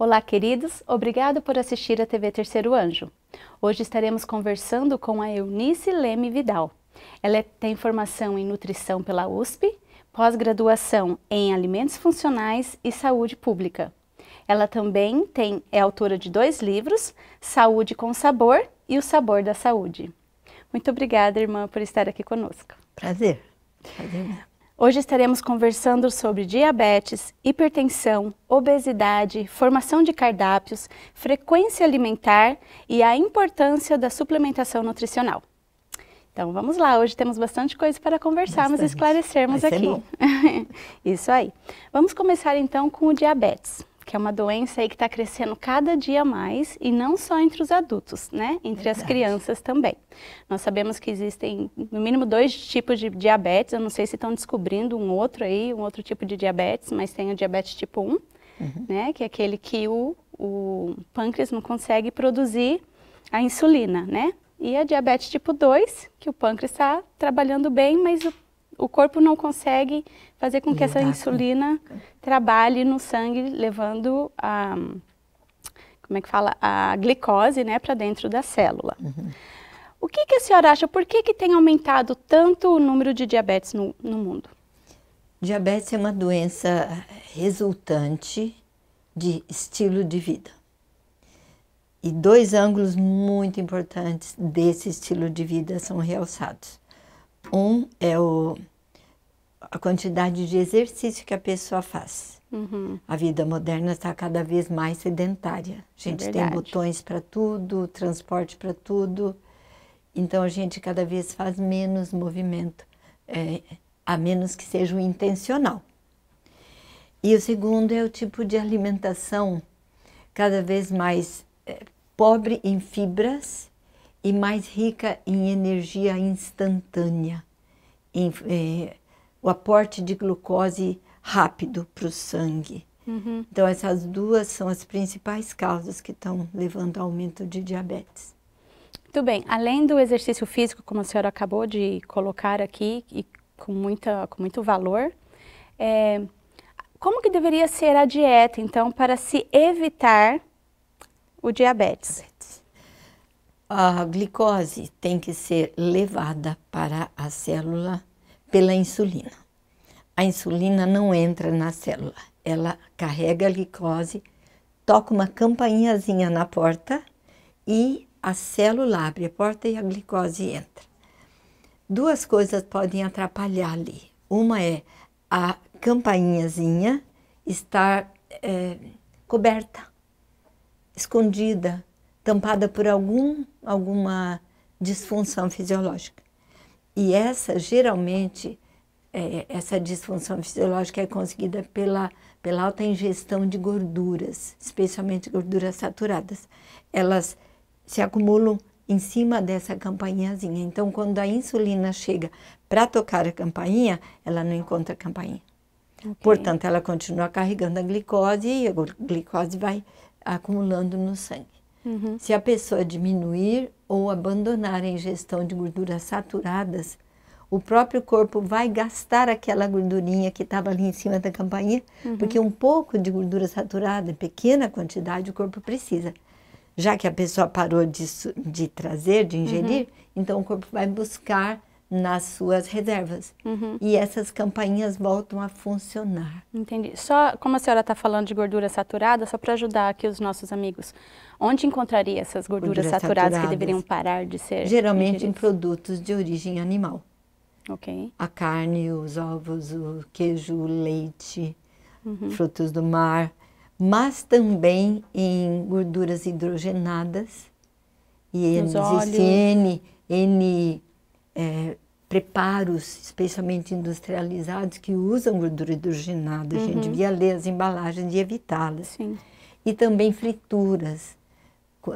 Olá, queridos. Obrigado por assistir a TV Terceiro Anjo. Hoje estaremos conversando com a Eunice Leme Vidal. Ela é, tem formação em nutrição pela USP, pós-graduação em alimentos funcionais e saúde pública. Ela também tem, é autora de dois livros, Saúde com Sabor e O Sabor da Saúde. Muito obrigada, irmã, por estar aqui conosco. Prazer. Prazer. Hoje estaremos conversando sobre diabetes, hipertensão, obesidade, formação de cardápios, frequência alimentar e a importância da suplementação nutricional. Então vamos lá, hoje temos bastante coisa para conversarmos bastante. e esclarecermos aqui. Bom. Isso aí. Vamos começar então com o diabetes que é uma doença aí que está crescendo cada dia mais e não só entre os adultos, né? Entre Verdade. as crianças também. Nós sabemos que existem no mínimo dois tipos de diabetes. Eu não sei se estão descobrindo um outro aí, um outro tipo de diabetes, mas tem o diabetes tipo 1, uhum. né? Que é aquele que o, o pâncreas não consegue produzir a insulina, né? E a diabetes tipo 2, que o pâncreas está trabalhando bem, mas o, o corpo não consegue fazer com que essa insulina trabalhe no sangue, levando a, como é que fala, a glicose né, para dentro da célula. Uhum. O que, que, a senhora acha? Por que, que tem aumentado tanto o número de diabetes no, no mundo? Diabetes é uma doença resultante de estilo de vida. E dois ângulos muito importantes desse estilo de vida são realçados. Um é o a quantidade de exercício que a pessoa faz. Uhum. A vida moderna está cada vez mais sedentária. A é gente é tem botões para tudo, transporte para tudo. Então a gente cada vez faz menos movimento, é, a menos que seja o intencional. E o segundo é o tipo de alimentação cada vez mais é, pobre em fibras e mais rica em energia instantânea, em, é, o aporte de glucose rápido para o sangue. Uhum. Então, essas duas são as principais causas que estão levando ao aumento de diabetes. Muito bem. Além do exercício físico, como a senhora acabou de colocar aqui, e com, muita, com muito valor, é, como que deveria ser a dieta, então, para se evitar o diabetes? A glicose tem que ser levada para a célula pela insulina. A insulina não entra na célula, ela carrega a glicose, toca uma campainhazinha na porta e a célula abre a porta e a glicose entra. Duas coisas podem atrapalhar ali. Uma é a campainhazinha estar é, coberta, escondida, tampada por algum, alguma disfunção fisiológica. E essa, geralmente, é, essa disfunção fisiológica é conseguida pela, pela alta ingestão de gorduras, especialmente gorduras saturadas. Elas se acumulam em cima dessa campainhazinha. Então, quando a insulina chega para tocar a campainha, ela não encontra a campainha. Okay. Portanto, ela continua carregando a glicose e a glicose vai acumulando no sangue. Uhum. Se a pessoa diminuir ou abandonar a ingestão de gorduras saturadas, o próprio corpo vai gastar aquela gordurinha que estava ali em cima da campainha, uhum. porque um pouco de gordura saturada, pequena quantidade, o corpo precisa. Já que a pessoa parou de, de trazer, de ingerir, uhum. então o corpo vai buscar nas suas reservas. Uhum. E essas campainhas voltam a funcionar. Entendi. Só como a senhora está falando de gordura saturada, só para ajudar aqui os nossos amigos, onde encontraria essas gorduras, gorduras saturadas, saturadas, que deveriam parar de ser? Geralmente ingeridas? em produtos de origem animal. Ok. A carne, os ovos, o queijo, o leite, uhum. frutos do mar, mas também em gorduras hidrogenadas e N, N é, preparos, especialmente industrializados, que usam gordura hidrogenada. Uhum. A gente uhum. devia ler as embalagens e evitá-las. E também frituras,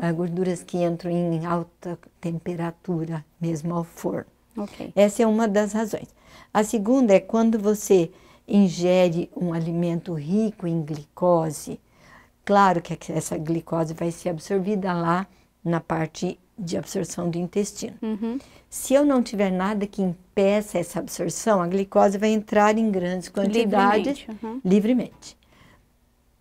eh, gorduras que entram em alta temperatura, mesmo ao forno. Okay. Essa é uma das razões. A segunda é quando você ingere um alimento rico em glicose, claro que essa glicose vai ser absorvida lá na parte de absorção do intestino. Uhum. Se eu não tiver nada que impeça essa absorção, a glicose vai entrar em grandes quantidades livremente. livremente.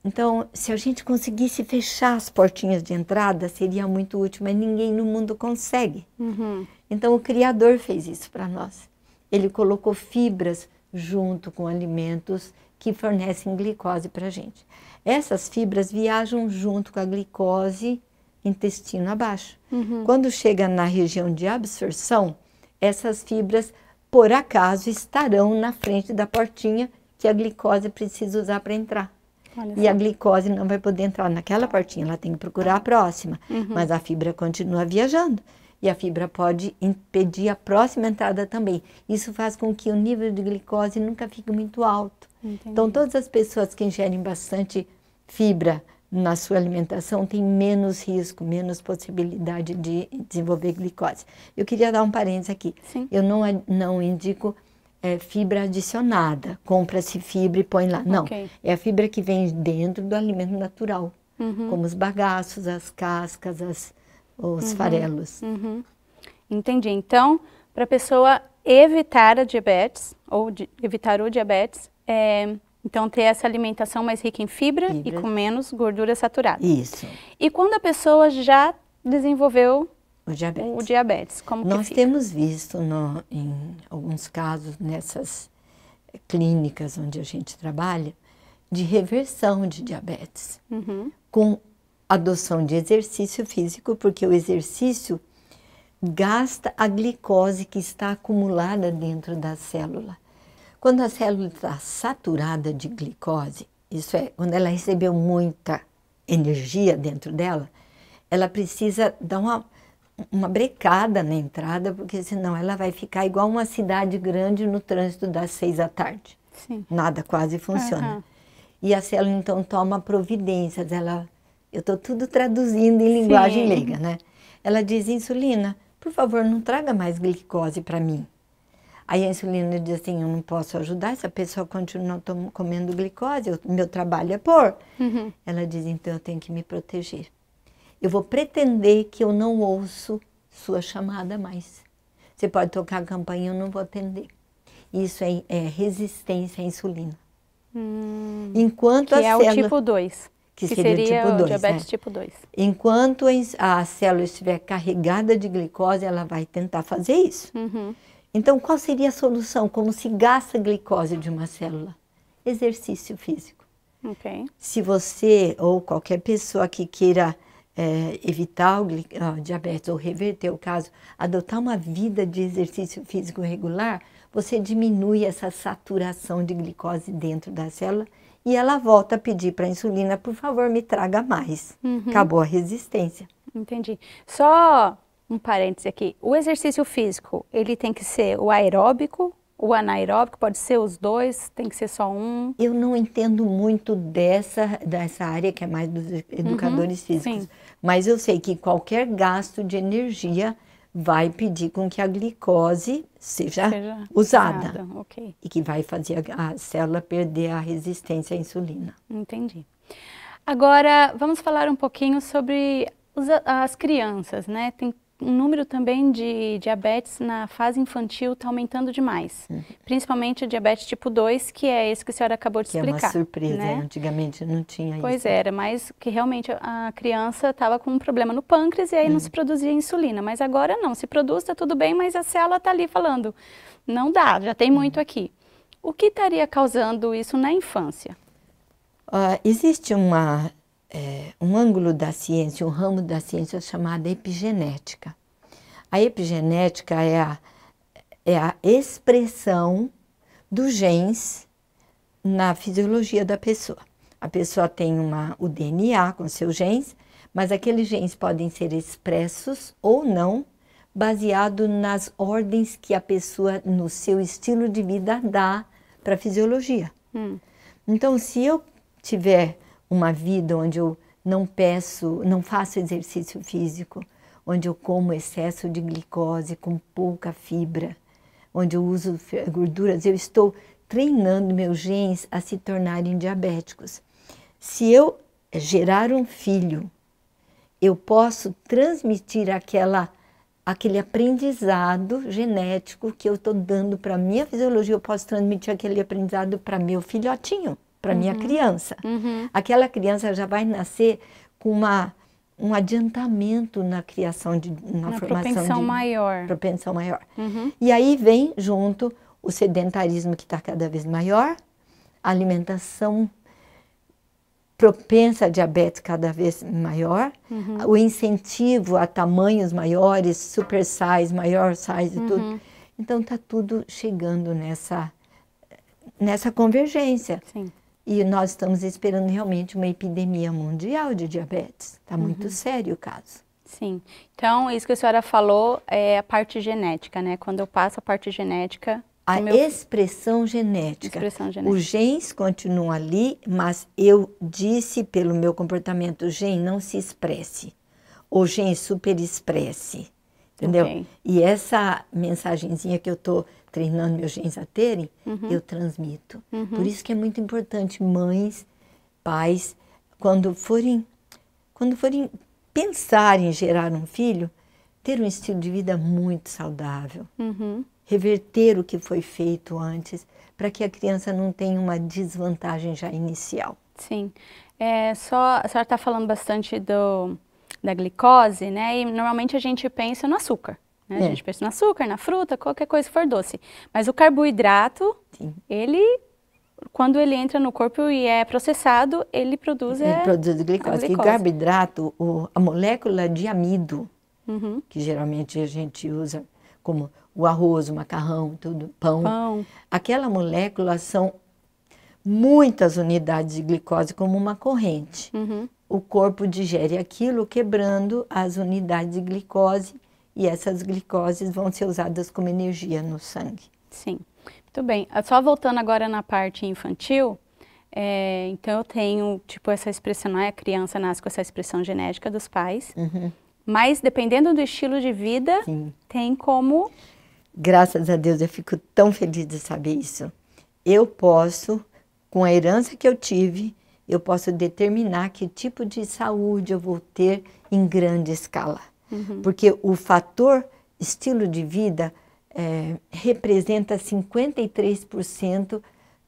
Então, se a gente conseguisse fechar as portinhas de entrada, seria muito útil, mas ninguém no mundo consegue. Uhum. Então, o Criador fez isso para nós. Ele colocou fibras junto com alimentos que fornecem glicose para a gente. Essas fibras viajam junto com a glicose intestino abaixo. Uhum. Quando chega na região de absorção, essas fibras, por acaso, estarão na frente da portinha que a glicose precisa usar para entrar. e a glicose não vai poder entrar naquela portinha, ela tem que procurar a tá. próxima. Uhum. Mas a fibra continua viajando. E a fibra pode impedir a próxima entrada também. Isso faz com que o nível de glicose nunca fique muito alto. Entendi. Então, todas as pessoas que ingerem bastante fibra, na sua alimentação tem menos risco, menos possibilidade de desenvolver glicose. Eu queria dar um parênteses aqui. Sim. Eu não, não indico é, fibra adicionada. Compra-se fibra e põe lá. Não. Okay. É a fibra que vem dentro do alimento natural, uhum. como os bagaços, as cascas, as, os uhum. farelos. Uhum. Entendi. Então, para a pessoa evitar a diabetes, ou evitar o diabetes, é, então, ter essa alimentação mais rica em fibra, fibra, e com menos gordura saturada. Isso. E quando a pessoa já desenvolveu o diabetes, o diabetes como Nós temos visto no, em alguns casos nessas clínicas onde a gente trabalha, de reversão de diabetes, uhum. com adoção de exercício físico, porque o exercício gasta a glicose que está acumulada dentro da célula. Quando a célula está saturada de glicose, isso é, quando ela recebeu muita energia dentro dela, ela precisa dar uma, uma brecada na entrada, porque senão ela vai ficar igual uma cidade grande no trânsito das seis da tarde. Sim. Nada quase funciona. Uhum. E a célula então toma providências. Ela, eu estou tudo traduzindo em linguagem leiga, né? Ela diz: insulina, por favor, não traga mais glicose para mim. Aí a insulina diz assim, eu não posso ajudar, essa pessoa continua comendo glicose, eu, meu trabalho é pôr. Uhum. Ela diz, então eu tenho que me proteger. Eu vou pretender que eu não ouço sua chamada mais. Você pode tocar a campainha, eu não vou atender. Isso é, é resistência à insulina. Hum, Enquanto que a é célula, o tipo 2. Que, que seria, seria, tipo o tipo diabetes né? tipo 2. Enquanto a célula estiver carregada de glicose, ela vai tentar fazer isso. Uhum. Então, qual seria a solução? Como se gasta glicose de uma célula? Exercício físico. Okay. Se você ou qualquer pessoa que queira é, evitar o diabetes ou reverter o caso, adotar uma vida de exercício físico regular, você diminui essa saturação de glicose dentro da célula e ela volta a pedir para a insulina, por favor, me traga mais. Uhum. Acabou a resistência. Entendi. Só um parêntese aqui. O exercício físico, ele tem que ser o aeróbico, o anaeróbico, pode ser os dois, tem que ser só um? Eu não entendo muito dessa, dessa área que é mais dos uhum, educadores uhum, físicos. Sim. Mas eu sei que qualquer gasto de energia vai pedir com que a glicose seja, seja usada. usada. Okay. E que vai fazer a, a célula perder a resistência à insulina. Entendi. Agora, vamos falar um pouquinho sobre as crianças, né? Tem o número também de diabetes na fase infantil está aumentando demais. Uhum. Principalmente o diabetes tipo 2, que é esse que a senhora acabou de que explicar. Que é uma surpresa, né? antigamente não tinha pois isso. Pois é, era, mas que realmente a criança estava com um problema no pâncreas e aí uhum. não se uhum. produzia insulina. Mas agora não, se produz, está tudo bem, mas a célula está ali falando, não dá, já tem uhum. muito aqui. O que estaria causando isso na infância? Uh, existe uma é, um ângulo da ciência, um ramo da ciência chamada epigenética. A epigenética é a, é a expressão dos genes na fisiologia da pessoa. A pessoa tem uma, o DNA com seus genes, mas aqueles genes podem ser expressos ou não, baseado nas ordens que a pessoa, no seu estilo de vida, dá para a fisiologia. Hum. Então, se eu tiver uma vida onde eu não peço, não faço exercício físico, onde eu como excesso de glicose com pouca fibra, onde eu uso gorduras, eu estou treinando meus genes a se tornarem diabéticos. Se eu gerar um filho, eu posso transmitir aquela aquele aprendizado genético que eu estou dando para minha fisiologia, eu posso transmitir aquele aprendizado para meu filhotinho para uhum. minha criança. Uhum. Aquela criança já vai nascer com uma um adiantamento na criação de na uma formação propensão de, maior propensão maior uhum. e aí vem junto o sedentarismo que está cada vez maior a alimentação propensa a diabetes cada vez maior uhum. o incentivo a tamanhos maiores super size maior size uhum. tudo então está tudo chegando nessa nessa convergência Sim. E nós estamos esperando realmente uma epidemia mundial de diabetes. Está uhum. muito uhum. sério o caso. Sim. Então, isso que a senhora falou é a parte genética, né? Quando eu passo a parte genética. A meu... expressão, genética. expressão genética. Os genes continuam ali, mas eu disse pelo meu comportamento: o gene não se expresse. O gene super expresse Entendeu? Okay. E essa mensagenzinha que eu estou treinando meus genes a terem, uhum. eu transmito. Uhum. Por isso que é muito importante mães, pais, quando forem, quando forem pensar em gerar um filho, ter um estilo de vida muito saudável, uhum. reverter o que foi feito antes, para que a criança não tenha uma desvantagem já inicial. Sim, é, só a senhora está falando bastante do da glicose, né? E normalmente a gente pensa no açúcar. Né? É. A gente pensa no açúcar, na fruta, qualquer coisa que for doce. Mas o carboidrato, Sim. ele quando ele entra no corpo e é processado, ele produz ele é a, produz glicose. carboidrato, o, a molécula de amido, uhum. que geralmente a gente usa como o arroz, o macarrão, tudo, pão. pão. Aquela molécula são muitas unidades de glicose como uma corrente. Uhum. O corpo digere aquilo quebrando as unidades de glicose e essas glicoses vão ser usadas como energia no sangue. Sim, muito bem. Ah, só voltando agora na parte infantil, é, então eu tenho, tipo, essa expressão, né? a criança nasce com essa expressão genética dos pais, uhum. mas dependendo do estilo de vida, Sim. tem como... Graças a Deus, eu fico tão feliz de saber isso. Eu posso, com a herança que eu tive, eu posso determinar que tipo de saúde eu vou ter em grande escala. Uhum. Porque o fator estilo de vida é, representa 53%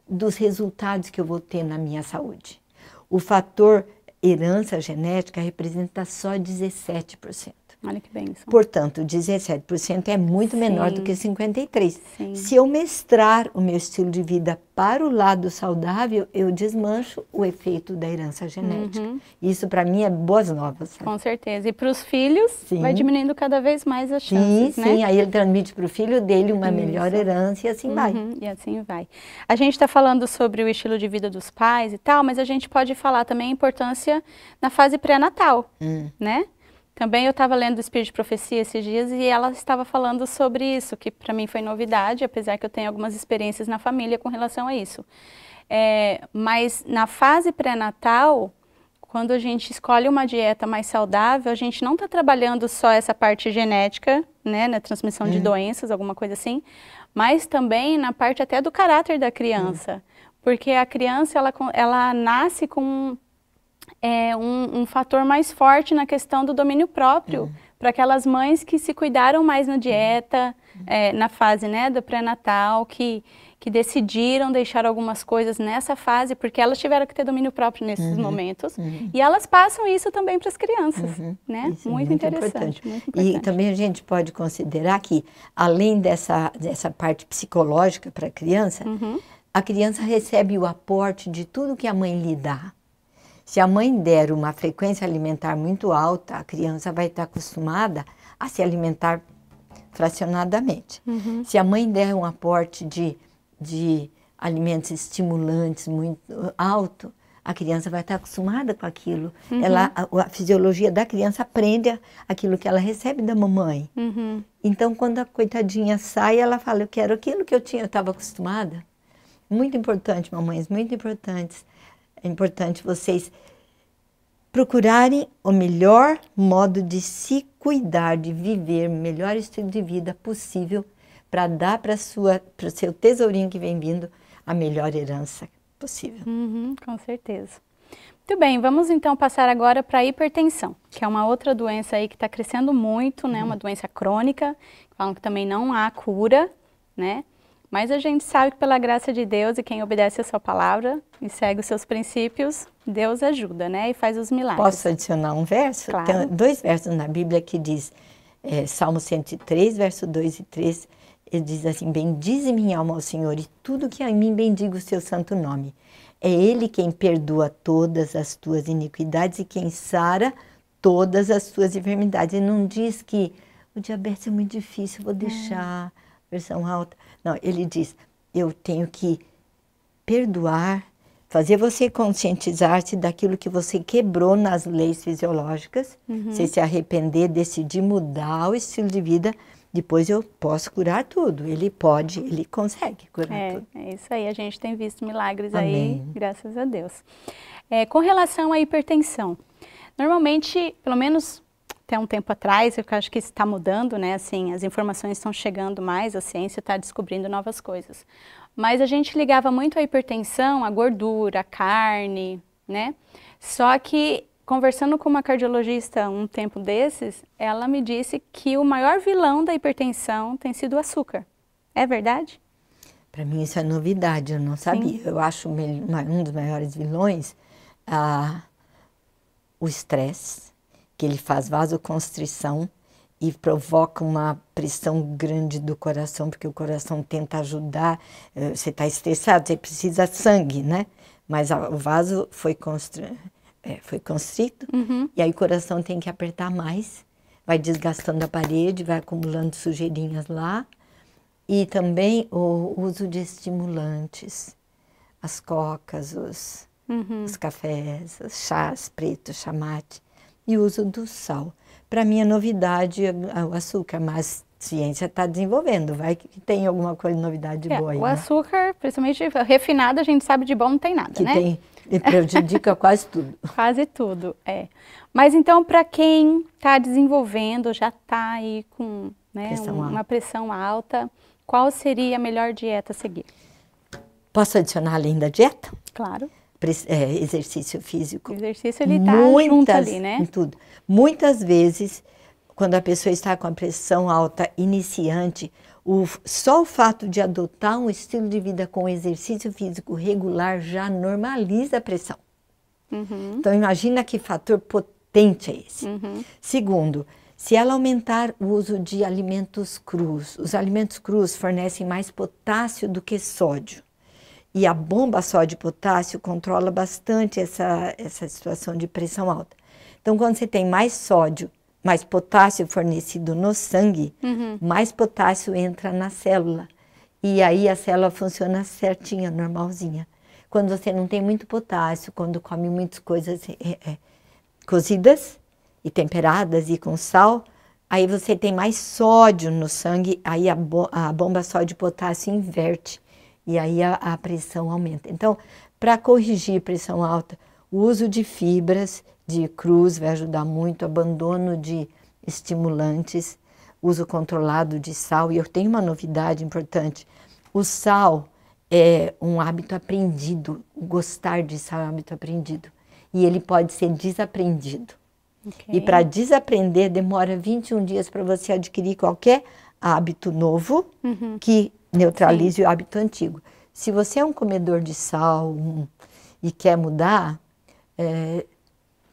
dos resultados que eu vou ter na minha saúde. O fator herança genética representa só 17%. Olha que benção. Portanto, 17% é muito Sim. menor do que 53%. Sim. Se eu mestrar o meu estilo de vida para o lado saudável, eu desmancho o efeito da herança genética. Uhum. Isso, para mim, é boas novas. Sabe? Com certeza. E para os filhos, sim. vai diminuindo cada vez mais as chances, sim, né? Sim, aí ele transmite para o filho dele uma Isso. melhor herança e assim uhum. vai. E assim vai. A gente está falando sobre o estilo de vida dos pais e tal, mas a gente pode falar também a importância na fase pré-natal, hum. né? Também eu estava lendo o Espírito de Profecia esses dias e ela estava falando sobre isso, que para mim foi novidade, apesar que eu tenho algumas experiências na família com relação a isso. É, mas na fase pré-natal, quando a gente escolhe uma dieta mais saudável, a gente não está trabalhando só essa parte genética, né, na transmissão é. de doenças, alguma coisa assim, mas também na parte até do caráter da criança. É. Porque a criança, ela, ela nasce com é, um, um, fator mais forte na questão do domínio próprio é. para aquelas mães que se cuidaram mais na dieta, é, na fase né, do pré-natal, que, que decidiram deixar algumas coisas nessa fase, porque elas tiveram que ter domínio próprio nesses uhum. momentos. Uhum. E elas passam isso também para as crianças. Uhum. Né? Muito, é muito, interessante, muito importante. E também a gente pode considerar que, além dessa, dessa parte psicológica para a criança, uhum. a criança recebe o aporte de tudo que a mãe lhe dá. Se a mãe der uma frequência alimentar muito alta, a criança vai estar acostumada a se alimentar fracionadamente. Uhum. Se a mãe der um aporte de, de alimentos estimulantes muito alto, a criança vai estar acostumada com aquilo. Uhum. Ela, a, a, fisiologia da criança aprende aquilo que ela recebe da mamãe. Uhum. Então, quando a coitadinha sai, ela fala: Eu quero aquilo que eu tinha, eu estava acostumada. Muito importante, mamães, muito importantes é importante vocês procurarem o melhor modo de se cuidar, de viver o melhor estilo de vida possível para dar para o seu tesourinho que vem vindo a melhor herança possível. Uhum, com certeza. Muito bem, vamos então passar agora para a hipertensão, que é uma outra doença aí que está crescendo muito, né? Uhum. Uma doença crônica, falam que também não há cura, né? Mas a gente sabe que pela graça de Deus e quem obedece a sua palavra e segue os seus princípios, Deus ajuda, né? E faz os milagres. Posso adicionar um verso? Claro. Tem dois versos na Bíblia que diz, é, Salmo 103, verso 2 e 3, ele diz assim, Bendize minha alma ao Senhor e tudo que em mim bendiga o seu santo nome. É Ele quem perdoa todas as tuas iniquidades e quem sara todas as tuas enfermidades. E não diz que o diabetes é muito difícil, vou é. deixar, é. versão alta não, ele diz: eu tenho que perdoar, fazer você conscientizar-se daquilo que você quebrou nas leis fisiológicas, uhum. você se arrepender, decidir mudar o estilo de vida, depois eu posso curar tudo. Ele pode, ele consegue curar é, tudo. É isso aí, a gente tem visto milagres Amém. aí, graças a Deus. É, com relação à hipertensão, normalmente, pelo menos até um tempo atrás, eu acho que está mudando, né? Assim, as informações estão chegando mais, a ciência está descobrindo novas coisas. Mas a gente ligava muito a hipertensão, a gordura, a carne, né? Só que conversando com uma cardiologista um tempo desses, ela me disse que o maior vilão da hipertensão tem sido o açúcar. É verdade? Para mim isso é novidade, eu não sabia. Sim. Eu acho um dos maiores vilões ah, o estresse que ele faz vasoconstrição e provoca uma pressão grande do coração, porque o coração tenta ajudar, eh, você está estressado, você precisa de sangue, né? Mas o vaso foi, constri... é, eh, foi constrito, uhum. e aí o coração tem que apertar mais, vai desgastando a parede, vai acumulando sujeirinhas lá, e também o uso de estimulantes, as cocas, os, uhum. os cafés, os chás pretos, chamate, e uso do sal. Para mim é novidade o açúcar, mas ciência está desenvolvendo, vai que tem alguma coisa de novidade é, boa aí. O né? açúcar, principalmente refinado, a gente sabe de bom não tem nada, que né? Tem, e prejudica quase tudo. Quase tudo, é. Mas então, para quem está desenvolvendo, já está aí com né, pressão um, uma pressão alta, qual seria a melhor dieta a seguir? Posso adicionar além da dieta? Claro é, exercício físico. exercício ele tá Muitas, junto ali, né? Em tudo. Muitas vezes, quando a pessoa está com a pressão alta iniciante, o, só o fato de adotar um estilo de vida com exercício físico regular já normaliza a pressão. Uhum. Então imagina que fator potente é esse. Uhum. Segundo, se ela aumentar o uso de alimentos crus, os alimentos crus fornecem mais potássio do que sódio. E a bomba só de potássio controla bastante essa, essa situação de pressão alta. Então, quando você tem mais sódio, mais potássio fornecido no sangue, uhum. mais potássio entra na célula. E aí a célula funciona certinha, normalzinha. Quando você não tem muito potássio, quando come muitas coisas é, é, é cozidas e temperadas e com sal, aí você tem mais sódio no sangue, aí a, bo a bomba sódio-potássio inverte. E aí a, a pressão aumenta. Então, para corrigir pressão alta, o uso de fibras de cruz vai ajudar muito, abandono de estimulantes, uso controlado de sal. E eu tenho uma novidade importante: o sal é um hábito aprendido, gostar de sal é um hábito aprendido. E ele pode ser desaprendido. Okay. E para desaprender, demora 21 dias para você adquirir qualquer hábito novo uhum. que neutralize Sim. o hábito antigo. Se você é um comedor de sal um, e quer mudar, é,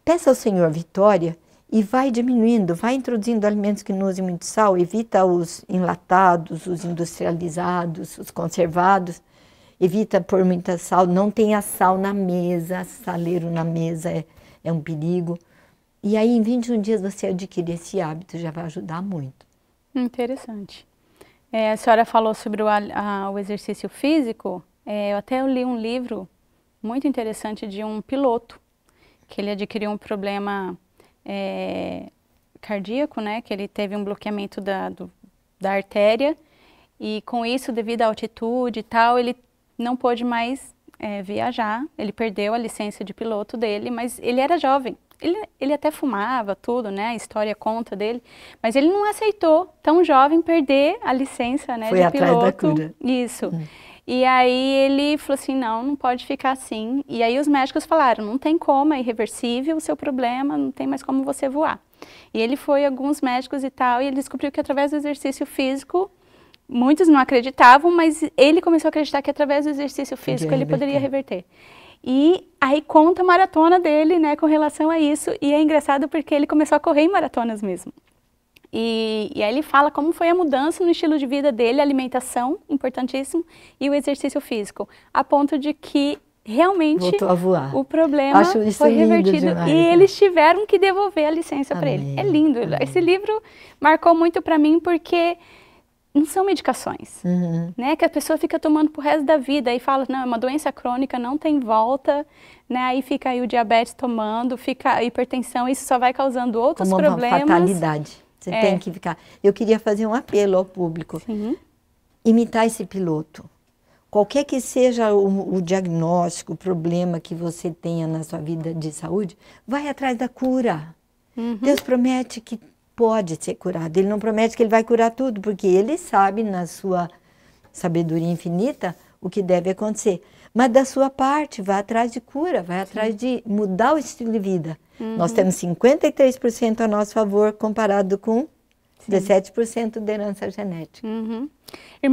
peça ao Senhor vitória e vai diminuindo, vai introduzindo alimentos que não usem muito sal, evita os enlatados, os industrializados, os conservados, evita pôr muita sal, não tenha sal na mesa, saleiro na mesa é, é um perigo. E aí, em 21 dias, você adquirir esse hábito já vai ajudar muito. Interessante. É, a senhora falou sobre o, a, o exercício físico. É, eu até li um livro muito interessante de um piloto que ele adquiriu um problema é, cardíaco, né? Que ele teve um bloqueamento da, do, da artéria e com isso, devido à altitude e tal, ele não pôde mais é, viajar. Ele perdeu a licença de piloto dele, mas ele era jovem. Ele, ele até fumava tudo, né? A história conta dele, mas ele não aceitou, tão jovem, perder a licença, né? Foi de atrás da cura. Isso. Hum. E aí ele falou assim, não, não pode ficar assim. E aí os médicos falaram, não tem como, é irreversível o seu problema, não tem mais como você voar. E ele foi alguns médicos e tal, e ele descobriu que através do exercício físico, muitos não acreditavam, mas ele começou a acreditar que através do exercício físico ele poderia reverter. E aí conta a maratona dele, né, com relação a isso. E é engraçado porque ele começou a correr em maratonas mesmo. E, e, aí ele fala como foi a mudança no estilo de vida dele, alimentação, importantíssimo, e o exercício físico, a ponto de que realmente o problema foi revertido demais, e né? eles tiveram que devolver a licença para ele. É lindo. Amém. Esse livro marcou muito para mim porque não são medicações, uhum. né? Que a pessoa fica tomando pro resto da vida e fala, não, é uma doença crônica, não tem volta, né? Aí fica aí o diabetes tomando, fica a hipertensão, isso só vai causando outros Como problemas. uma fatalidade. Você é. tem que ficar. Eu queria fazer um apelo ao público. Sim. Imitar esse piloto. Qualquer que seja o, o diagnóstico, o problema que você tenha na sua vida de saúde, vai atrás da cura. Uhum. Deus promete que pode ser curado. Ele não promete que ele vai curar tudo, porque ele sabe, na sua sabedoria infinita, o que deve acontecer. Mas da sua parte, vai atrás de cura, vai atrás de mudar o estilo de vida. Uhum. Nós temos 53% a nosso favor comparado com Sim. 17% de herança genética. Uhum.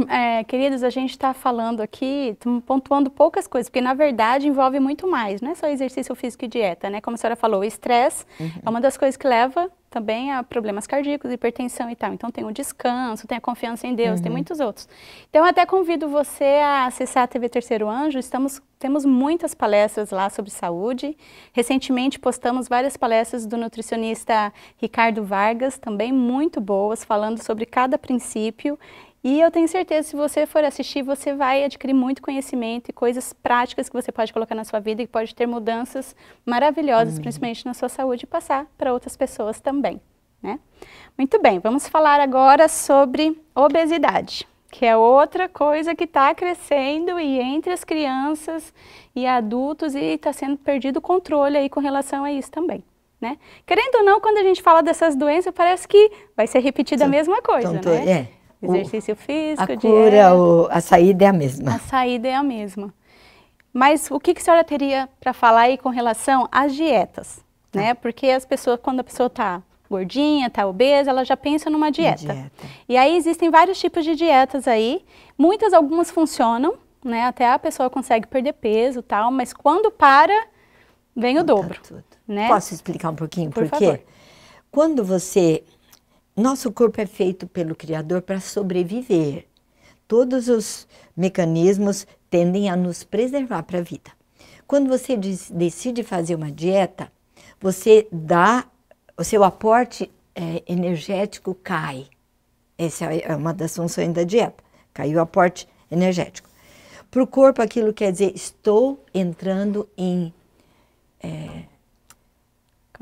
É, queridos, a gente está falando aqui, pontuando poucas coisas, porque na verdade envolve muito mais, não é só exercício físico e dieta, né? Como a senhora falou, o estresse uhum. é uma das coisas que leva também a problemas cardíacos, hipertensão e tal. Então tem o descanso, tem a confiança em Deus, uhum. tem muitos outros. Então até convido você a acessar a TV Terceiro Anjo, estamos temos muitas palestras lá sobre saúde. Recentemente postamos várias palestras do nutricionista Ricardo Vargas, também muito boas, falando sobre cada princípio e eu tenho certeza, se você for assistir, você vai adquirir muito conhecimento e coisas práticas que você pode colocar na sua vida e que pode ter mudanças maravilhosas, uhum. principalmente na sua saúde, e passar para outras pessoas também. Né? Muito bem, vamos falar agora sobre obesidade, que é outra coisa que está crescendo e entre as crianças e adultos e está sendo perdido o controle aí com relação a isso também. Né? Querendo ou não, quando a gente fala dessas doenças, parece que vai ser repetida a mesma coisa, então, né? É. Exercício o, físico, A cura, o, a saída é a mesma. A saída é a mesma. Mas o que, que a senhora teria para falar aí com relação às dietas? Tá. Né? Porque as pessoas, quando a pessoa está gordinha, está obesa, ela já pensa numa dieta. dieta. E aí existem vários tipos de dietas aí. Muitas, algumas funcionam, né? Até a pessoa consegue perder peso tal, mas quando para, vem Conta o dobro. Né? Posso explicar um pouquinho por, por quê? Favor. Quando você nosso corpo é feito pelo Criador para sobreviver. Todos os mecanismos tendem a nos preservar para a vida. Quando você decide fazer uma dieta, você dá, o seu aporte é, energético cai. Essa é, é uma das funções da dieta, caiu o aporte energético. Para o corpo, aquilo quer dizer, estou entrando em é,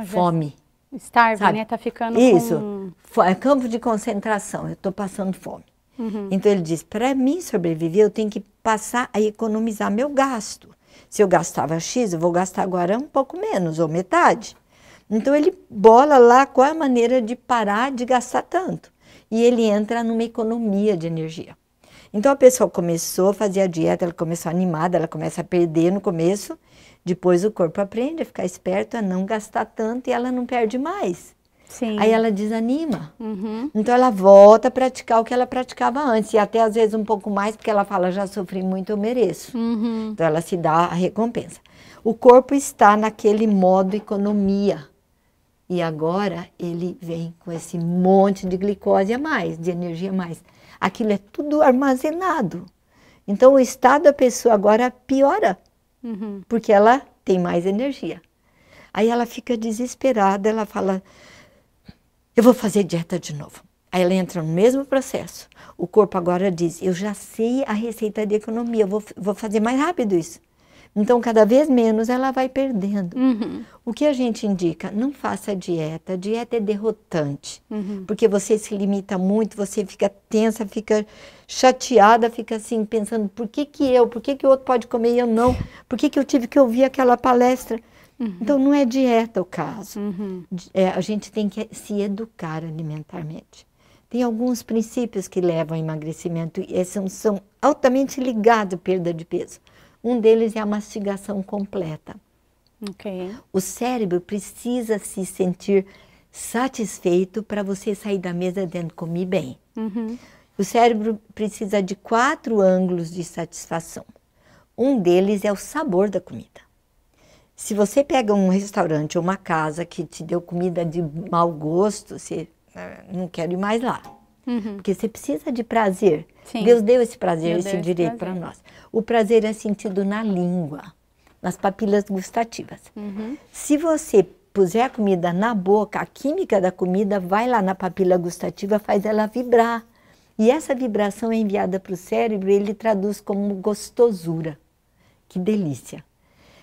fome. Starve, sabe? né? Tá ficando Isso. Com... É campo de concentração, eu tô passando fome. Uhum. Então ele diz, para mim sobreviver, eu tenho que passar a economizar meu gasto. Se eu gastava X, eu vou gastar agora um pouco menos, ou metade. Então ele bola lá qual é a maneira de parar de gastar tanto. E ele entra numa economia de energia. Então a pessoa começou a fazer a dieta, ela começou animada, ela começa a perder no começo depois o corpo aprende a ficar esperto, a não gastar tanto e ela não perde mais. Sim. Aí ela desanima. Uhum. Então ela volta a praticar o que ela praticava antes, e até às vezes um pouco mais, porque ela fala: já sofri muito, eu mereço. Uhum. Então ela se dá a recompensa. O corpo está naquele modo economia. E agora ele vem com esse monte de glicose a mais, de energia a mais. Aquilo é tudo armazenado. Então o estado da pessoa agora piora uhum. porque ela tem mais energia. Aí ela fica desesperada, ela fala: Eu vou fazer dieta de novo. Aí ela entra no mesmo processo. O corpo agora diz: Eu já sei a receita de economia, eu vou, vou fazer mais rápido isso. Então, cada vez menos ela vai perdendo. Uhum. O que a gente indica? Não faça dieta. A dieta é derrotante, uhum. porque você se limita muito, você fica tensa, fica chateada, fica assim, pensando: por que, que eu? Por que, que o outro pode comer e eu não? Por que, que eu tive que ouvir aquela palestra? Uhum. Então, não é dieta o caso. Uhum. É, a gente tem que se educar alimentarmente. Tem alguns princípios que levam ao emagrecimento e são, são altamente ligados à perda de peso. Um deles é a mastigação completa. Okay. O cérebro precisa se sentir satisfeito para você sair da mesa dizendo comer bem. Uhum. O cérebro precisa de quatro ângulos de satisfação. Um deles é o sabor da comida. Se você pega um restaurante ou uma casa que te deu comida de mau gosto, você ah, não quer ir mais lá. Uhum. Porque você precisa de prazer. Sim. Deus deu esse prazer, esse Deus direito para nós. O prazer é sentido na língua, nas papilas gustativas. Uhum. Se você puser a comida na boca, a química da comida vai lá na papila gustativa, faz ela vibrar. E essa vibração é enviada para o cérebro, ele traduz como gostosura. Que delícia!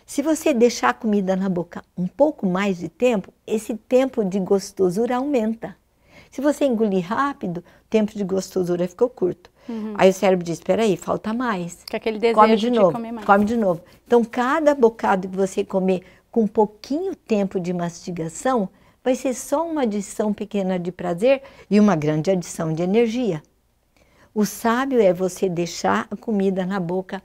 Se você deixar a comida na boca um pouco mais de tempo, esse tempo de gostosura aumenta. Se você engolir rápido, o tempo de gostosura ficou curto. Uhum. Aí o cérebro diz, espera aí, falta mais. Que é aquele desejo come de, de novo, comer mais. Come de novo. Então, cada bocado que você comer com pouquinho tempo de mastigação, vai ser só uma adição pequena de prazer e uma grande adição de energia. O sábio é você deixar a comida na boca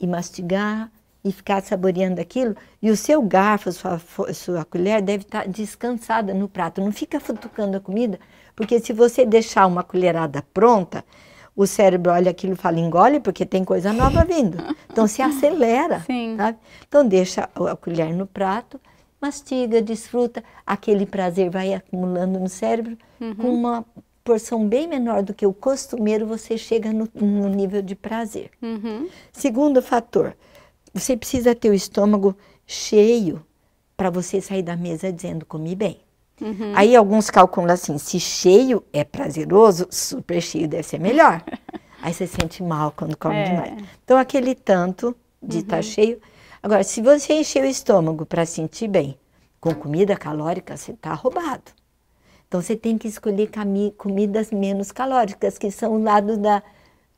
e mastigar e ficar saboreando aquilo, e o seu garfo, sua, sua colher deve estar tá descansada no prato, não fica futucando a comida, porque se você deixar uma colherada pronta, o cérebro olha aquilo e fala, engole, porque tem coisa nova vindo. Então se acelera. Sim. Sabe? Então deixa a colher no prato, mastiga, desfruta. Aquele prazer vai acumulando no cérebro uhum. com uma porção bem menor do que o costumeiro, você chega no, no nível de prazer. Uhum. Segundo fator, você precisa ter o estômago cheio para você sair da mesa dizendo comi bem. Uhum. Aí alguns calculam assim: se cheio é prazeroso, super cheio deve ser melhor. Aí você sente mal quando come é. demais. Então, aquele tanto de estar tá uhum. tá cheio. Agora, se você encher o estômago para sentir bem com comida calórica, você está roubado. Então, você tem que escolher comidas menos calóricas, que são o lado da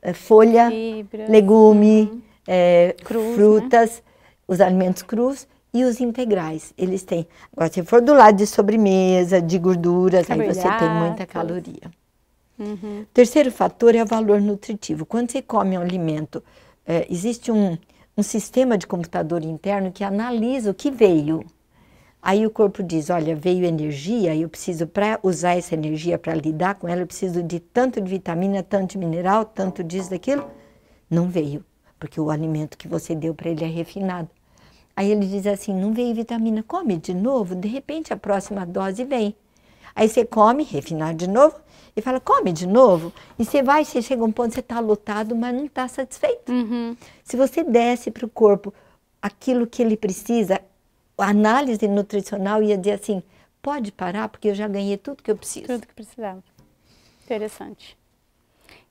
é, folha, Fibra, legume, uhum. é, Cruz, né? frutas, né? os alimentos crus e os integrais, eles têm. Agora, se for do lado de sobremesa, de gorduras, aí você tem muita caloria. Uhum. Terceiro fator é o valor nutritivo. Quando você come um alimento, é, existe um, um sistema de computador interno que analisa o que veio. Aí o corpo diz: olha, veio energia, eu preciso, para usar essa energia, para lidar com ela, eu preciso de tanto de vitamina, tanto de mineral, tanto disso, daquilo. Não veio, porque o alimento que você deu para ele é refinado. Aí ele diz assim: não veio vitamina, come de novo, de repente a próxima dose vem. Aí você come, refinar de novo, e fala, come de novo. E você vai, você chega a um ponto, você está lotado, mas não está satisfeito. Uhum. Se você desce para o corpo aquilo que ele precisa, a análise nutricional ia dizer assim, pode parar, porque eu já ganhei tudo que eu preciso. Tudo que precisava. Interessante.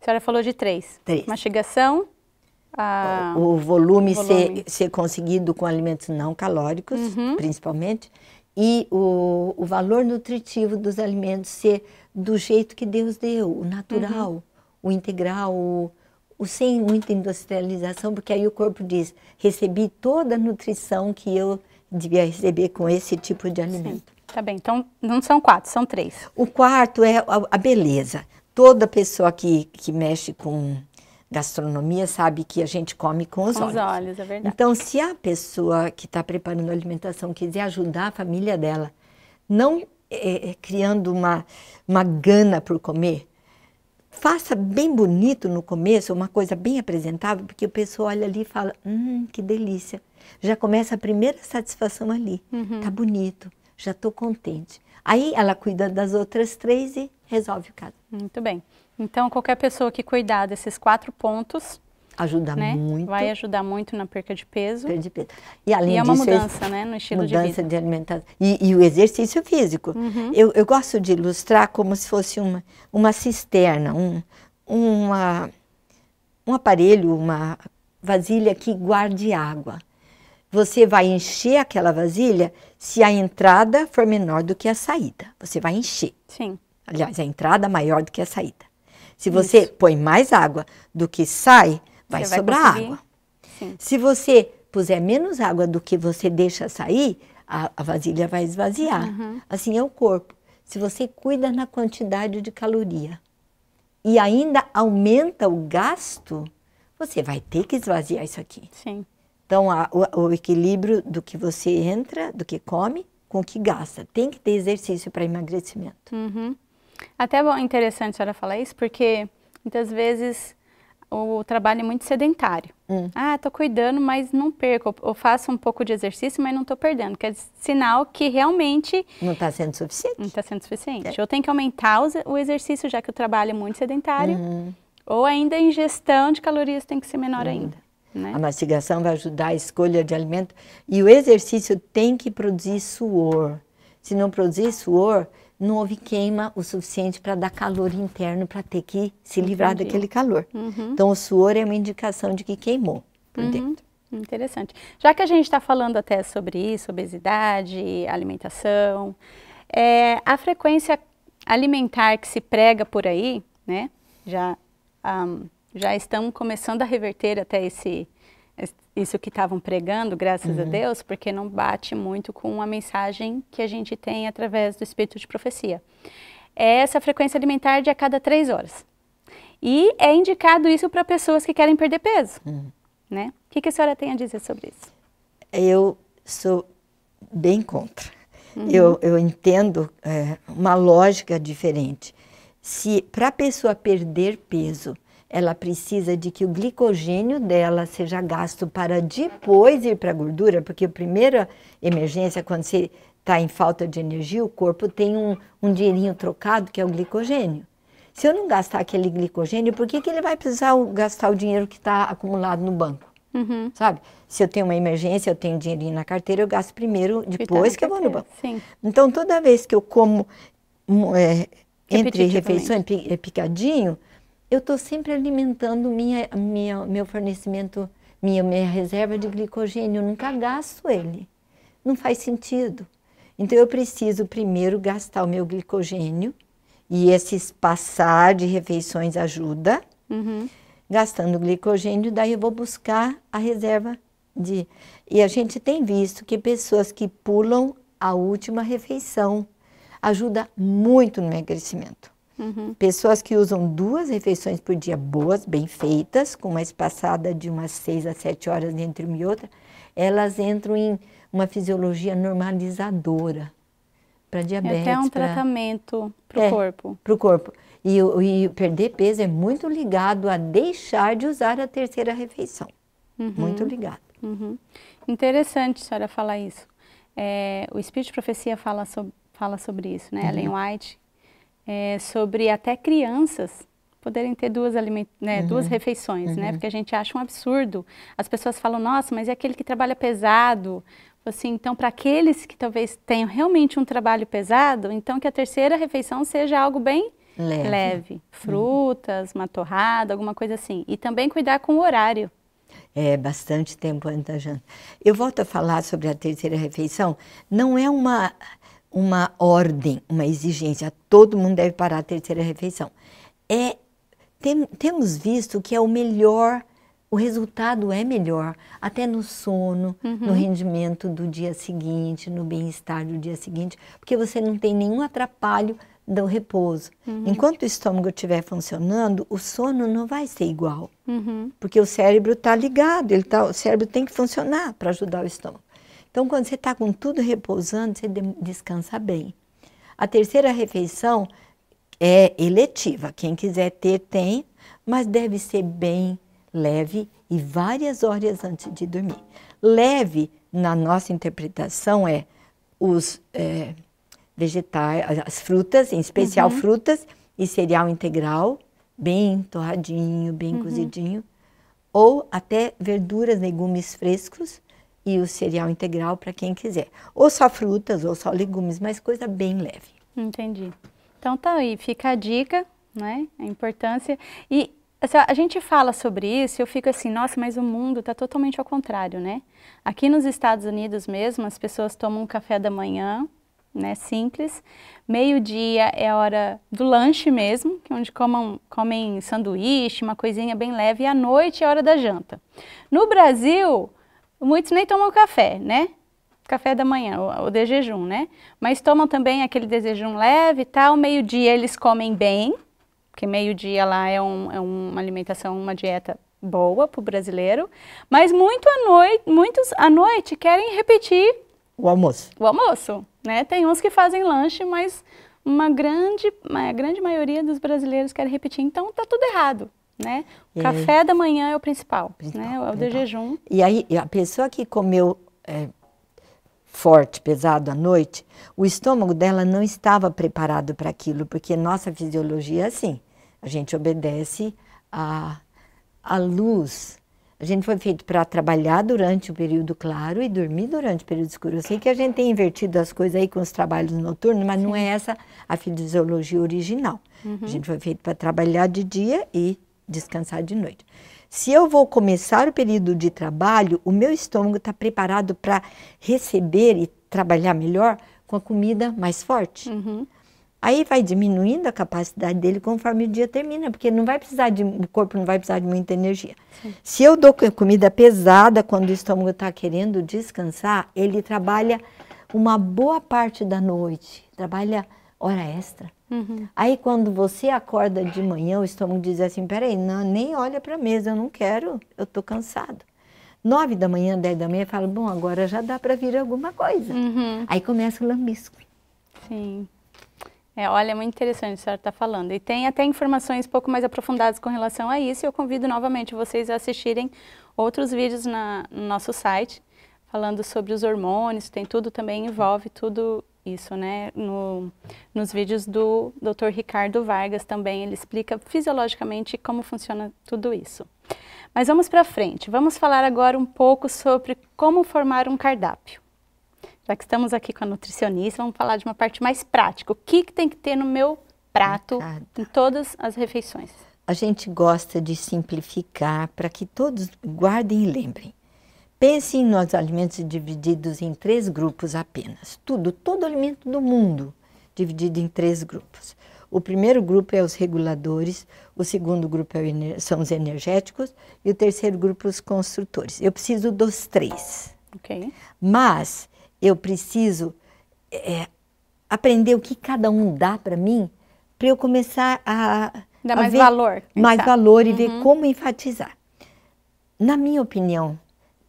A senhora falou de três. Três. Mastigação, a, ah, o volume, o volume. Ser, ser, conseguido com alimentos não calóricos, uhum. principalmente, e o, o valor nutritivo dos alimentos ser do jeito que Deus deu, o natural, uhum. o integral, o, o sem muita industrialização, porque aí o corpo diz: recebi toda a nutrição que eu devia receber com esse tipo de alimento. Sim. Tá bem, então não são quatro, são três. O quarto é a, a beleza. Toda pessoa que, que mexe com gastronomia sabe que a gente come com os com olhos. Os olhos é então, se a pessoa que está preparando a alimentação quiser ajudar a família dela, não é, é, criando uma, uma gana por comer, faça bem bonito no começo, uma coisa bem apresentável, porque o pessoal olha ali e fala, hum, que delícia. Já começa a primeira satisfação ali. Uhum. Tá bonito, já estou contente. Aí ela cuida das outras três e resolve o caso. Muito bem. Então, qualquer pessoa que cuidar desses quatro pontos ajuda né? muito. Vai ajudar muito na perca de peso. Perca de peso. E além e é uma disso, mudança, né, no estilo de vida. Mudança de alimentação. E, e, o exercício físico. Uhum. Eu, eu, gosto de ilustrar como se fosse uma, uma cisterna, um, uma, um aparelho, uma vasilha que guarde água. Você vai encher aquela vasilha se a entrada for menor do que a saída. Você vai encher. Sim. Aliás, a entrada maior do que a saída. Se você Isso. põe mais água do que sai, vai, sobrar água. Sim. Se você puser menos água do que você deixa sair, a, a vasilha vai esvaziar. Uhum. Assim é o corpo. Se você cuida na quantidade de caloria e ainda aumenta o gasto, você vai ter que esvaziar isso aqui. Sim. Então, a, o, o equilíbrio do que você entra, do que come, com o que gasta. Tem que ter exercício para emagrecimento. Uhum. Até bom, interessante a senhora falar isso, porque muitas vezes o trabalho é muito sedentário. Hum. Ah, estou cuidando, mas não perco. Eu faço um pouco de exercício, mas não estou perdendo. Que é sinal que realmente... Não está sendo suficiente. Não está sendo suficiente. É. Ou tem que aumentar o exercício, já que o trabalho é muito sedentário. Uhum. Ou ainda a ingestão de calorias tem que ser menor uhum. ainda. Né? A mastigação vai ajudar a escolha de alimento. E o exercício tem que produzir suor. Se não produzir suor, não houve queima o suficiente para dar calor interno para ter que se Entendi. livrar daquele calor. Uhum. Então, o suor é uma indicação de que queimou por uhum. dentro. Interessante. Já que a gente está falando até sobre isso, obesidade, alimentação, é, a frequência alimentar que se prega por aí, né, já, um, já estão começando a reverter até esse, isso que estavam pregando, graças uhum. a Deus, porque não bate muito com a mensagem que a gente tem através do espírito de profecia. É essa frequência alimentar de a cada três horas. E é indicado isso para pessoas que querem perder peso. Uhum. Né? O que, que, a senhora tem a dizer sobre isso? Eu sou bem contra. Uhum. Eu, eu entendo é, uma lógica diferente. Se para a pessoa perder peso, ela precisa de que o glicogênio dela seja gasto para depois ir para a gordura, porque a primeira emergência, quando você está em falta de energia, o corpo tem um, um dinheirinho trocado que é o glicogênio. Se eu não gastar aquele glicogênio, por que, que ele vai precisar gastar o dinheiro que está acumulado no banco? Uhum. Sabe? Se eu tenho uma emergência, eu tenho dinheirinho na carteira, eu gasto primeiro, depois que eu vou no banco. Sim. Então, toda vez que eu como hum, é, entre refeições é picadinho, eu estou sempre alimentando minha, minha, meu fornecimento, minha, minha reserva de glicogênio, eu nunca gasto ele. Não faz sentido. Então eu preciso primeiro gastar o meu glicogênio e esses passar de refeições ajuda. Uhum. Gastando glicogênio, daí eu vou buscar a reserva de. E a gente tem visto que pessoas que pulam a última refeição ajuda muito no emagrecimento. Uhum. Pessoas que usam duas refeições por dia boas, bem feitas, com uma espaçada de umas seis a sete horas entre uma e outra, elas entram em uma fisiologia normalizadora para diabetes. É até um pra... tratamento para o é, corpo. Para o corpo. E, e perder peso é muito ligado a deixar de usar a terceira refeição. Uhum. Muito ligado. Uhum. Interessante a senhora falar isso. É, o Espírito de Profecia fala, so, fala sobre isso, né? Uhum. Ellen White, é, sobre até crianças poderem ter duas, né, uhum. duas refeições, né? uhum. né? Porque a gente acha um absurdo. As pessoas falam, nossa, mas é aquele que trabalha pesado. Assim, então, para aqueles que talvez tenham realmente um trabalho pesado, então que a terceira refeição seja algo bem leve. leve. Uhum. Frutas, uhum. uma torrada, alguma coisa assim. E também cuidar com o horário. É, bastante tempo antes da janta. Eu volto a falar sobre a terceira refeição. Não é uma uma ordem, uma exigência. Todo mundo deve parar a terceira refeição. É, tem, temos visto que é o melhor, o resultado é melhor, até no sono, uhum. no rendimento do dia seguinte, no bem-estar do dia seguinte, porque você não tem nenhum atrapalho do repouso. Uhum. Enquanto o estômago estiver funcionando, o sono não vai ser igual, uhum. porque o cérebro está ligado, ele tá, o cérebro tem que funcionar para ajudar o estômago. Então, quando você está com tudo repousando, você descansa bem. A terceira refeição é eletiva. Quem quiser ter, tem, mas deve ser bem leve e várias horas antes de dormir. Leve, na nossa interpretação, é os é, vegetais, as frutas, em especial uhum. frutas e cereal integral, bem torradinho, bem uhum. cozidinho, ou até verduras, legumes frescos e o cereal integral para quem quiser. Ou só frutas, ou só legumes, mas coisa bem leve. Entendi. Então tá aí, fica a dica, né? A importância. E assim, a gente fala sobre isso, eu fico assim, nossa, mas o mundo está totalmente ao contrário, né? Aqui nos Estados Unidos mesmo, as pessoas tomam um café da manhã, né, simples. Meio-dia é a hora do lanche mesmo, que é onde comam, comem sanduíche, uma coisinha bem leve, e à noite é a hora da janta. No Brasil, Muitos nem tomam café, né? Café da manhã, o, de jejum, né? Mas tomam também aquele de jejum leve e tal. Meio-dia eles comem bem, porque meio-dia lá é, um, é uma alimentação, uma dieta boa para o brasileiro, mas muito à noite, muitos à noite querem repetir o almoço. O almoço, né? Tem uns que fazem lanche, mas uma grande, a grande maioria dos brasileiros querem repetir, então tá tudo errado né? O café da manhã é o principal, né? principal né? É o de jejum. E aí, a pessoa que comeu é, forte, pesado à noite, o estômago dela não estava preparado para aquilo, porque nossa fisiologia é assim. A gente obedece à a, a luz. A gente foi feito para trabalhar durante o período claro e dormir durante o período escuro. Eu sei que a gente tem invertido as coisas aí com os trabalhos noturnos, mas Sim. não é essa a fisiologia original. Uhum. A gente foi feito para trabalhar de dia e descansar de noite. Se eu vou começar o período de trabalho, o meu estômago está preparado para receber e trabalhar melhor com a comida mais forte. Uhum. Aí vai diminuindo a capacidade dele conforme o dia termina, porque não vai precisar de, o corpo não vai precisar de muita energia. Sim. Se eu dou comida pesada quando o estômago está querendo descansar, ele trabalha uma boa parte da noite, trabalha hora extra. Uhum. Aí quando você acorda de manhã, o estômago diz assim, peraí, não, nem olha para a mesa, eu não quero, eu estou cansado. Nove da manhã, dez da manhã, fala, bom, agora já dá para vir alguma coisa. Uhum. Aí começa o lambisco. Sim. É, olha, é muito interessante o que a senhora está falando. E tem até informações um pouco mais aprofundadas com relação a isso. E eu convido novamente vocês a assistirem outros vídeos na, no nosso site, falando sobre os hormônios, tem tudo também, envolve tudo isso, né? No, nos vídeos do Dr. Ricardo Vargas também, ele explica fisiologicamente como funciona tudo isso. Mas vamos para frente, vamos falar agora um pouco sobre como formar um cardápio. Já que estamos aqui com a nutricionista, vamos falar de uma parte mais prática. O que, que tem que ter no meu prato Cada. em todas as refeições? A gente gosta de simplificar para que todos guardem e lembrem. Pensem nos alimentos divididos em três grupos apenas. Tudo, todo alimento do mundo dividido em três grupos. O primeiro grupo é os reguladores, o segundo grupo é, são os energéticos e o terceiro grupo os construtores. Eu preciso dos três. Ok. Mas eu preciso é, aprender o que cada um dá para mim para eu começar a dar mais valor, mais valor e uhum. ver como enfatizar. Na minha opinião,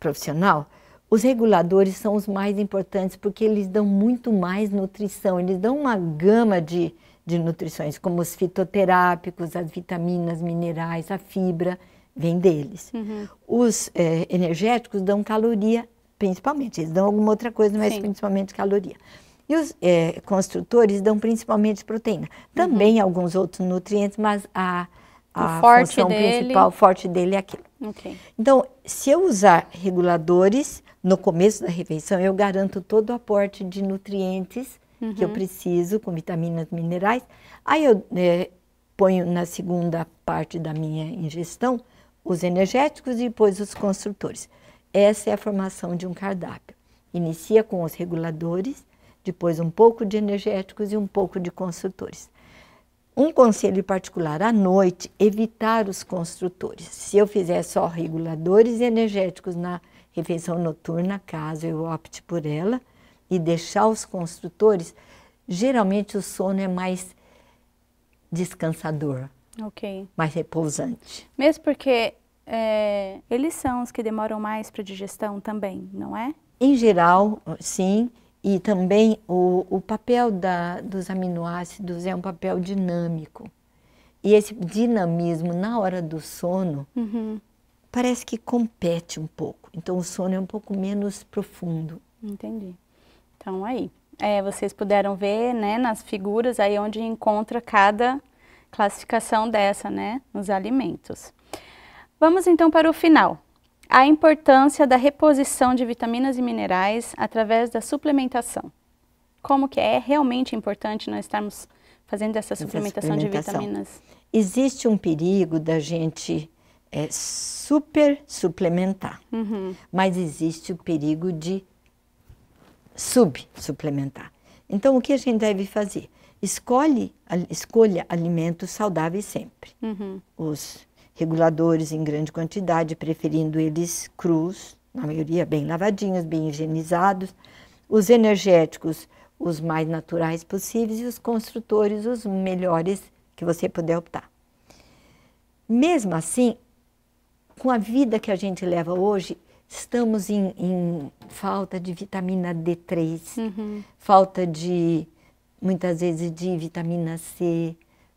profissional, os reguladores são os mais importantes porque eles dão muito mais nutrição, eles dão uma gama de, de nutrições, como os fitoterápicos, as vitaminas, minerais, a fibra, vem deles. Uhum. Os é, energéticos dão caloria, principalmente, eles dão alguma outra coisa, mas Sim. principalmente caloria. E os é, construtores dão principalmente proteína. Também uhum. alguns outros nutrientes, mas a, a função dele... principal, forte dele é aquilo. Okay. Então, se eu usar reguladores no começo da refeição, eu garanto todo o aporte de nutrientes uhum. que eu uhum. preciso, com vitaminas, minerais. Aí eu é, ponho na segunda parte da minha ingestão os energéticos e depois os construtores. Essa é a formação de um cardápio. Inicia com os reguladores, depois um pouco de energéticos e um pouco de construtores. Um conselho particular à noite, evitar os construtores. Se eu fizer só reguladores energéticos na refeição noturna, caso eu opte por ela, e deixar os construtores, geralmente o sono é mais descansador, mais repousante. Mesmo porque é, eles são os que demoram mais para digestão também, não é? Em geral, sim. E também o, o papel da, dos aminoácidos é um papel dinâmico. E esse dinamismo na hora do sono uhum. parece que compete um pouco. Então o sono é um pouco menos profundo. Entendi. Então aí, é, vocês puderam ver, né, nas figuras aí onde encontra cada classificação dessa, né, nos alimentos. Vamos então para o final a importância da reposição de vitaminas e minerais através da suplementação. Como que é realmente importante nós estarmos fazendo essa, essa suplementação, suplementação, de vitaminas? Existe um perigo da gente é, super suplementar, uhum. mas existe o perigo de sub-suplementar. Então, o que a gente deve fazer? Escolhe, escolha alimentos saudáveis sempre. Uhum. Os reguladores em grande quantidade, preferindo eles crus, na maioria bem lavadinhos, bem higienizados, os energéticos, os mais naturais possíveis, e os construtores, os melhores que você puder optar. Mesmo assim, com a vida que a gente leva hoje, estamos em, em falta de vitamina D3, uhum. falta de, muitas vezes, de vitamina C,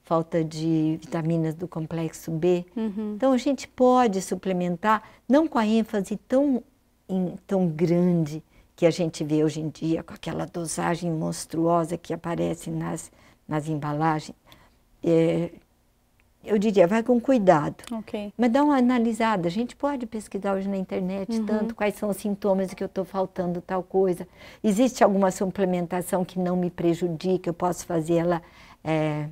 falta de vitaminas do complexo B. Uhum. Então a gente pode suplementar, não com a ênfase tão, em, tão grande que a gente vê hoje em dia, com aquela dosagem monstruosa que aparece nas, nas embalagens. É, eu diria, vai com cuidado. Okay. Mas dá uma analisada. A gente pode pesquisar hoje na internet uhum. tanto quais são os sintomas que eu estou faltando tal coisa. Existe alguma suplementação que não me prejudique, eu posso fazer ela é,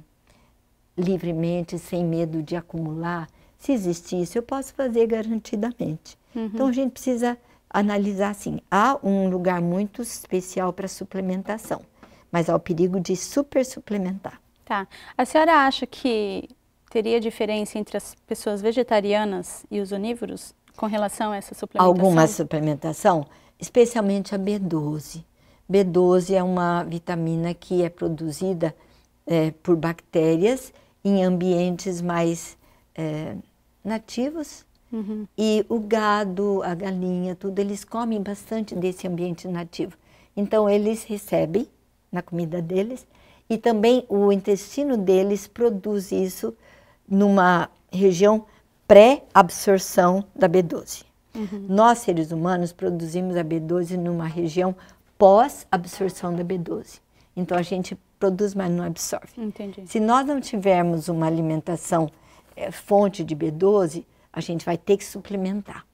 livremente, sem medo de acumular. Se existe isso, eu posso fazer garantidamente. Uhum. Então a gente precisa analisar assim: há um lugar muito especial para suplementação, mas há o perigo de super suplementar. Tá. A senhora acha que teria diferença entre as pessoas vegetarianas e os onívoros com relação a essa suplementação? Alguma suplementação, especialmente a B12. B12 é uma vitamina que é produzida é, por bactérias em ambientes mais é, nativos. Uhum. E o gado, a galinha, tudo, eles comem bastante desse ambiente nativo. Então, eles recebem na comida deles e também o intestino deles produz isso numa região pré-absorção da B12. Uhum. Nós, seres humanos, produzimos a B12 numa região pós-absorção da B12. Então, a gente produz, mas não absorve. Entendi. Se nós não tivermos uma alimentação é, fonte de B12, a gente vai ter que suplementar.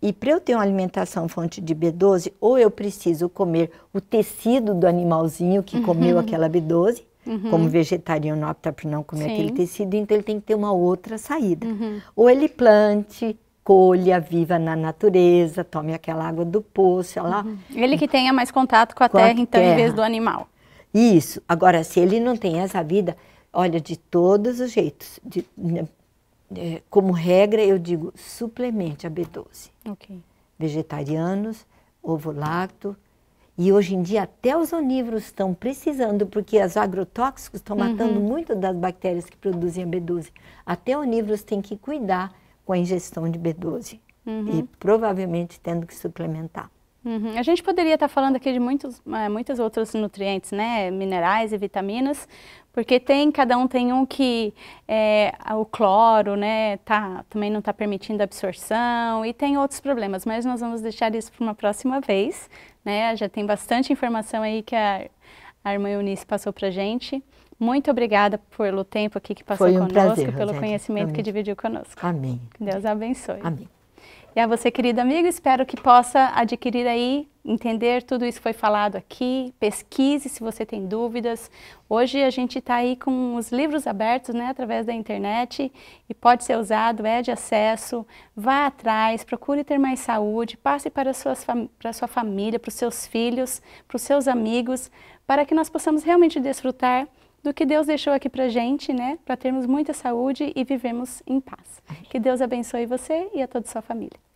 E para eu ter uma alimentação fonte de B12, ou eu preciso comer o tecido do animalzinho que uhum. comeu aquela B12, uhum. como vegetariano opta por não comer Sim. aquele tecido, então ele tem que ter uma outra saída. Uhum. Ou ele plante, colha, viva na natureza, tome aquela água do poço, lá. Uhum. Ele que tenha mais contato com a, com terra, a terra, então, em vez do animal. Isso. Agora, se ele não tem essa vida, olha, de todos os jeitos. De, né, é, como regra, eu digo, suplemente a B12. Okay. Vegetarianos, ovo lacto. E hoje em dia até os onívoros estão precisando, porque os agrotóxicos estão uhum. matando muito das bactérias que produzem a B12. Até onívoros têm que cuidar com a ingestão de B12. Uhum. E provavelmente tendo que suplementar. Uhum. A gente poderia estar tá falando aqui de muitos, eh, muitos outros nutrientes, né? Minerais e vitaminas, porque tem, cada um tem um que é, o cloro, né, tá, também não está permitindo absorção e tem outros problemas, mas nós vamos deixar isso para uma próxima vez, né? Já tem bastante informação aí que a, a irmã Eunice passou para gente. Muito obrigada pelo tempo aqui que passou um conosco, prazer, pelo Rogério. conhecimento Amém. que dividiu conosco. Amém. Deus abençoe. Amém. E a você, querido amigo, espero que possa adquirir aí, entender tudo isso que foi falado aqui, pesquise se você tem dúvidas. Hoje a gente está aí com os livros abertos, né, através da internet e pode ser usado, é de acesso. Vá atrás, procure ter mais saúde, passe para, suas para sua família, para os seus filhos, para os seus amigos, para que nós possamos realmente desfrutar do que Deus deixou aqui para gente, né? Para termos muita saúde e vivermos em paz. Que Deus abençoe você e a toda a sua família.